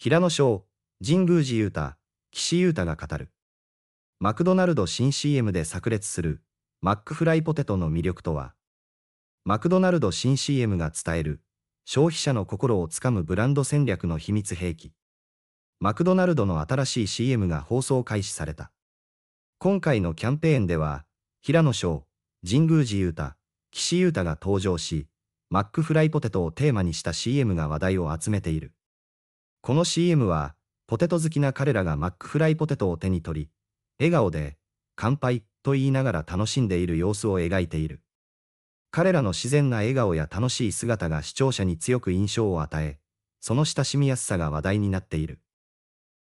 平野翔、神宮寺勇太、岸優太が語る。マクドナルド新 CM で炸裂する、マックフライポテトの魅力とは、マクドナルド新 CM が伝える、消費者の心をつかむブランド戦略の秘密兵器。マクドナルドの新しい CM が放送開始された。今回のキャンペーンでは、平野翔、神宮寺勇太、岸優太が登場し、マックフライポテトをテーマにした CM が話題を集めている。この CM は、ポテト好きな彼らがマックフライポテトを手に取り、笑顔で、乾杯と言いながら楽しんでいる様子を描いている。彼らの自然な笑顔や楽しい姿が視聴者に強く印象を与え、その親しみやすさが話題になっている。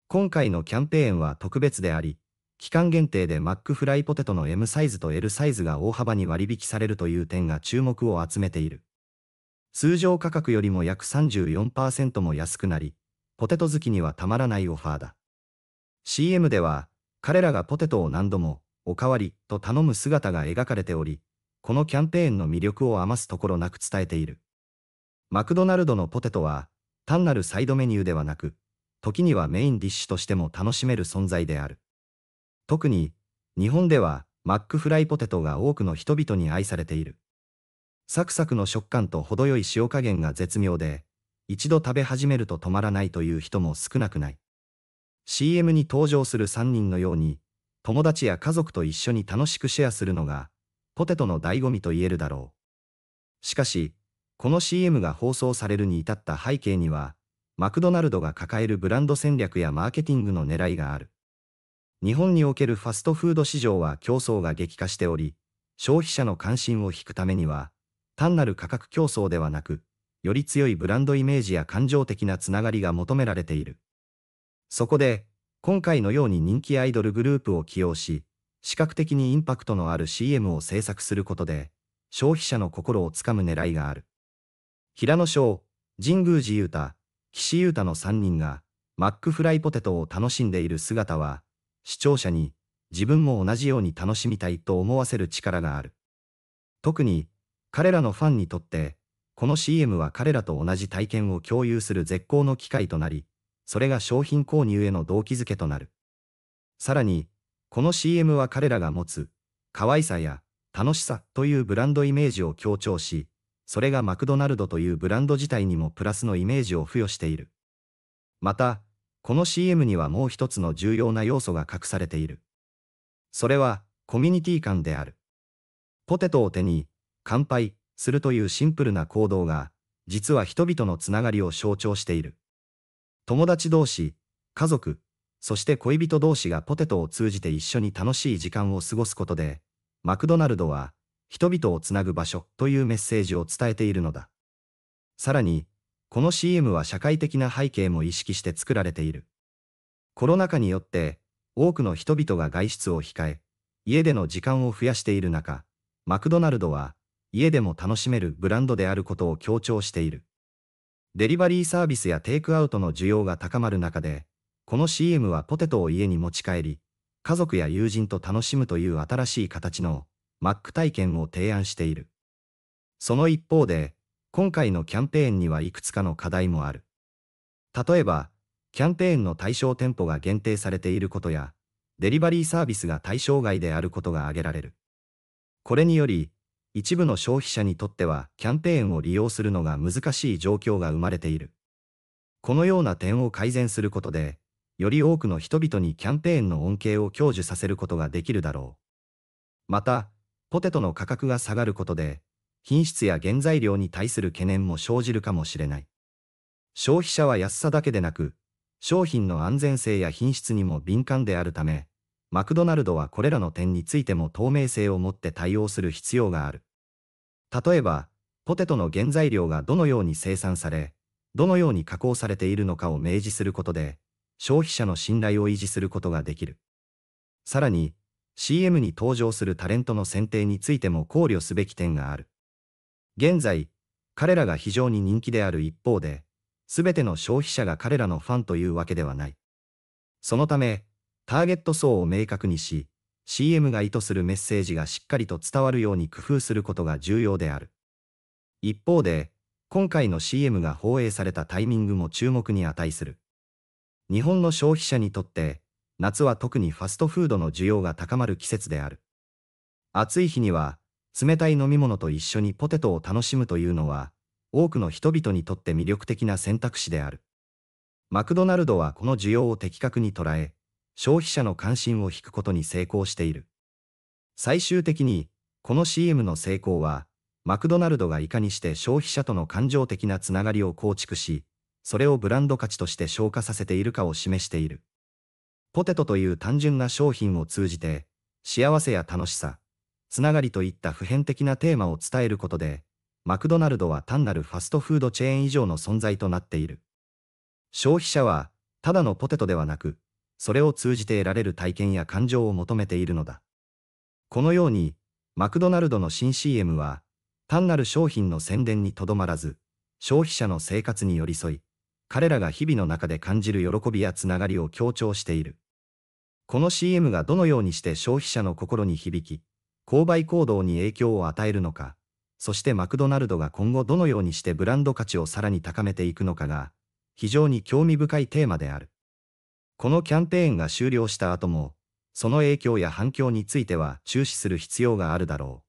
今回のキャンペーンは特別であり、期間限定でマックフライポテトの M サイズと L サイズが大幅に割引されるという点が注目を集めている。通常価格よりも約34%も安くなり、ポテト好きにはたまらないオファーだ。CM では、彼らがポテトを何度も、おかわり、と頼む姿が描かれており、このキャンペーンの魅力を余すところなく伝えている。マクドナルドのポテトは、単なるサイドメニューではなく、時にはメインディッシュとしても楽しめる存在である。特に、日本では、マックフライポテトが多くの人々に愛されている。サクサクの食感と程よい塩加減が絶妙で、一度食べ始めると止まらないという人も少なくない。CM に登場する3人のように、友達や家族と一緒に楽しくシェアするのが、ポテトの醍醐味と言えるだろう。しかし、この CM が放送されるに至った背景には、マクドナルドが抱えるブランド戦略やマーケティングの狙いがある。日本におけるファストフード市場は競争が激化しており、消費者の関心を引くためには、単なる価格競争ではなく、より強いブランドイメージや感情的なつながりが求められている。そこで、今回のように人気アイドルグループを起用し、視覚的にインパクトのある CM を制作することで、消費者の心をつかむ狙いがある。平野翔、神宮寺勇太、岸優太の3人が、マックフライポテトを楽しんでいる姿は、視聴者に、自分も同じように楽しみたいと思わせる力がある。特に、彼らのファンにとって、この CM は彼らと同じ体験を共有する絶好の機会となり、それが商品購入への動機づけとなる。さらに、この CM は彼らが持つ、可愛さや楽しさというブランドイメージを強調し、それがマクドナルドというブランド自体にもプラスのイメージを付与している。また、この CM にはもう一つの重要な要素が隠されている。それは、コミュニティ感である。ポテトを手に、乾杯するというシンプルな行動が、実は人々のつながりを象徴している。友達同士、家族、そして恋人同士がポテトを通じて一緒に楽しい時間を過ごすことで、マクドナルドは、人々をつなぐ場所というメッセージを伝えているのだ。さらに、この CM は社会的な背景も意識して作られている。コロナ禍によって、多くの人々が外出を控え、家での時間を増やしている中、マクドナルドは、家でも楽しめるブランドであることを強調している。デリバリーサービスやテイクアウトの需要が高まる中で、この CM はポテトを家に持ち帰り、家族や友人と楽しむという新しい形のマック体験を提案している。その一方で、今回のキャンペーンにはいくつかの課題もある。例えば、キャンペーンの対象店舗が限定されていることや、デリバリーサービスが対象外であることが挙げられる。これにより、一部の消費者にとってはキャンペーンを利用するのが難しい状況が生まれている。このような点を改善することで、より多くの人々にキャンペーンの恩恵を享受させることができるだろう。また、ポテトの価格が下がることで、品質や原材料に対する懸念も生じるかもしれない。消費者は安さだけでなく、商品の安全性や品質にも敏感であるため、マクドナルドはこれらの点についても透明性を持って対応する必要がある。例えば、ポテトの原材料がどのように生産され、どのように加工されているのかを明示することで、消費者の信頼を維持することができる。さらに、CM に登場するタレントの選定についても考慮すべき点がある。現在、彼らが非常に人気である一方で、すべての消費者が彼らのファンというわけではない。そのため、ターゲット層を明確にし、CM が意図するメッセージがしっかりと伝わるように工夫することが重要である。一方で、今回の CM が放映されたタイミングも注目に値する。日本の消費者にとって、夏は特にファストフードの需要が高まる季節である。暑い日には、冷たい飲み物と一緒にポテトを楽しむというのは、多くの人々にとって魅力的な選択肢である。マクドナルドはこの需要を的確に捉え、消費者の関心を引くことに成功している。最終的に、この CM の成功は、マクドナルドがいかにして消費者との感情的なつながりを構築し、それをブランド価値として消化させているかを示している。ポテトという単純な商品を通じて、幸せや楽しさ、つながりといった普遍的なテーマを伝えることで、マクドナルドは単なるファストフードチェーン以上の存在となっている。消費者は、ただのポテトではなく、それを通じて得られる体験や感情を求めているのだ。このように、マクドナルドの新 CM は、単なる商品の宣伝にとどまらず、消費者の生活に寄り添い、彼らが日々の中で感じる喜びやつながりを強調している。この CM がどのようにして消費者の心に響き、購買行動に影響を与えるのか、そしてマクドナルドが今後どのようにしてブランド価値をさらに高めていくのかが、非常に興味深いテーマである。このキャンペーンが終了した後も、その影響や反響については注視する必要があるだろう。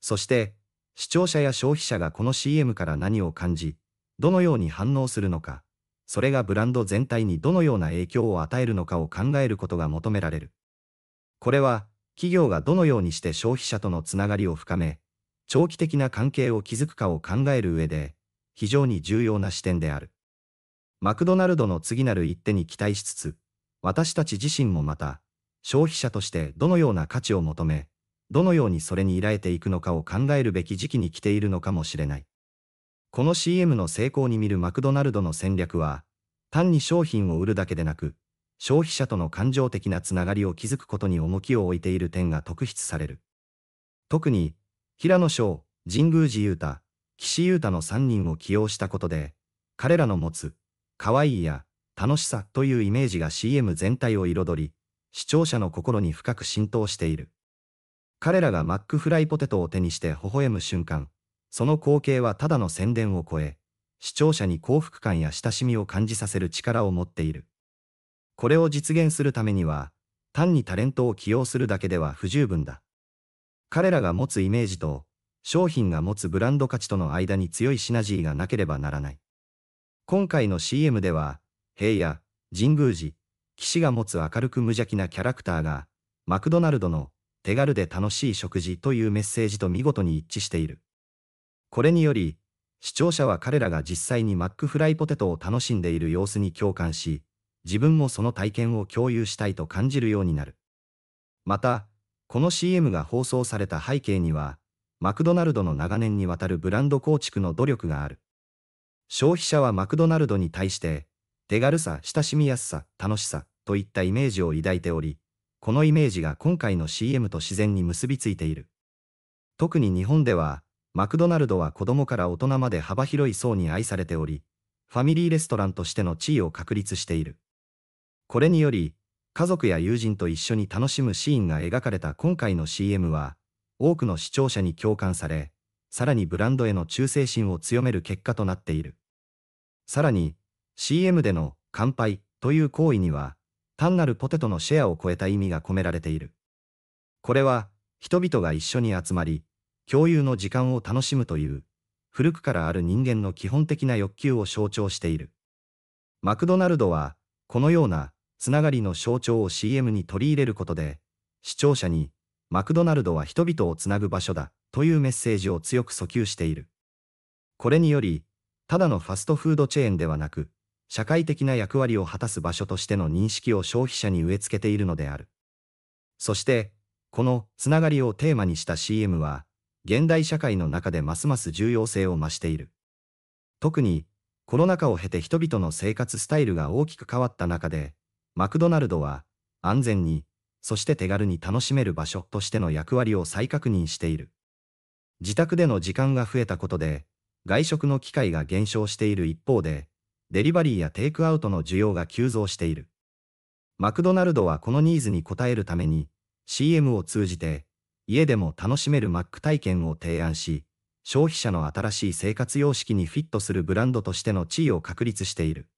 そして、視聴者や消費者がこの CM から何を感じ、どのように反応するのか、それがブランド全体にどのような影響を与えるのかを考えることが求められる。これは、企業がどのようにして消費者とのつながりを深め、長期的な関係を築くかを考える上で、非常に重要な視点である。マクドナルドの次なる一手に期待しつつ、私たち自身もまた、消費者としてどのような価値を求め、どのようにそれに依頼ていくのかを考えるべき時期に来ているのかもしれない。この CM の成功に見るマクドナルドの戦略は、単に商品を売るだけでなく、消費者との感情的なつながりを築くことに重きを置いている点が特筆される。特に、平野翔、神宮寺勇太、岸優太の3人を起用したことで、彼らの持つ可愛いや、楽しさというイメージが CM 全体を彩り、視聴者の心に深く浸透している。彼らがマックフライポテトを手にして微笑む瞬間、その光景はただの宣伝を超え、視聴者に幸福感や親しみを感じさせる力を持っている。これを実現するためには、単にタレントを起用するだけでは不十分だ。彼らが持つイメージと、商品が持つブランド価値との間に強いシナジーがなければならない。今回の CM では、平野、神宮寺、騎士が持つ明るく無邪気なキャラクターが、マクドナルドの手軽で楽しい食事というメッセージと見事に一致している。これにより、視聴者は彼らが実際にマックフライポテトを楽しんでいる様子に共感し、自分もその体験を共有したいと感じるようになる。また、この CM が放送された背景には、マクドナルドの長年にわたるブランド構築の努力がある。消費者はマクドナルドに対して、手軽さ、親しみやすさ、楽しさ、といったイメージを抱いており、このイメージが今回の CM と自然に結びついている。特に日本では、マクドナルドは子供から大人まで幅広い層に愛されており、ファミリーレストランとしての地位を確立している。これにより、家族や友人と一緒に楽しむシーンが描かれた今回の CM は、多くの視聴者に共感され、さらにブランドへの忠誠心を強める結果となっている。さらに、CM での乾杯という行為には、単なるポテトのシェアを超えた意味が込められている。これは、人々が一緒に集まり、共有の時間を楽しむという、古くからある人間の基本的な欲求を象徴している。マクドナルドは、このようなつながりの象徴を CM に取り入れることで、視聴者に、マクドナルドは人々をつなぐ場所だ。というメッセージを強く訴求している。これにより、ただのファストフードチェーンではなく、社会的な役割を果たす場所としての認識を消費者に植え付けているのである。そして、このつながりをテーマにした CM は、現代社会の中でますます重要性を増している。特に、コロナ禍を経て人々の生活スタイルが大きく変わった中で、マクドナルドは、安全に、そして手軽に楽しめる場所としての役割を再確認している。自宅での時間が増えたことで、外食の機会が減少している一方で、デリバリーやテイクアウトの需要が急増している。マクドナルドはこのニーズに応えるために、CM を通じて、家でも楽しめるマック体験を提案し、消費者の新しい生活様式にフィットするブランドとしての地位を確立している。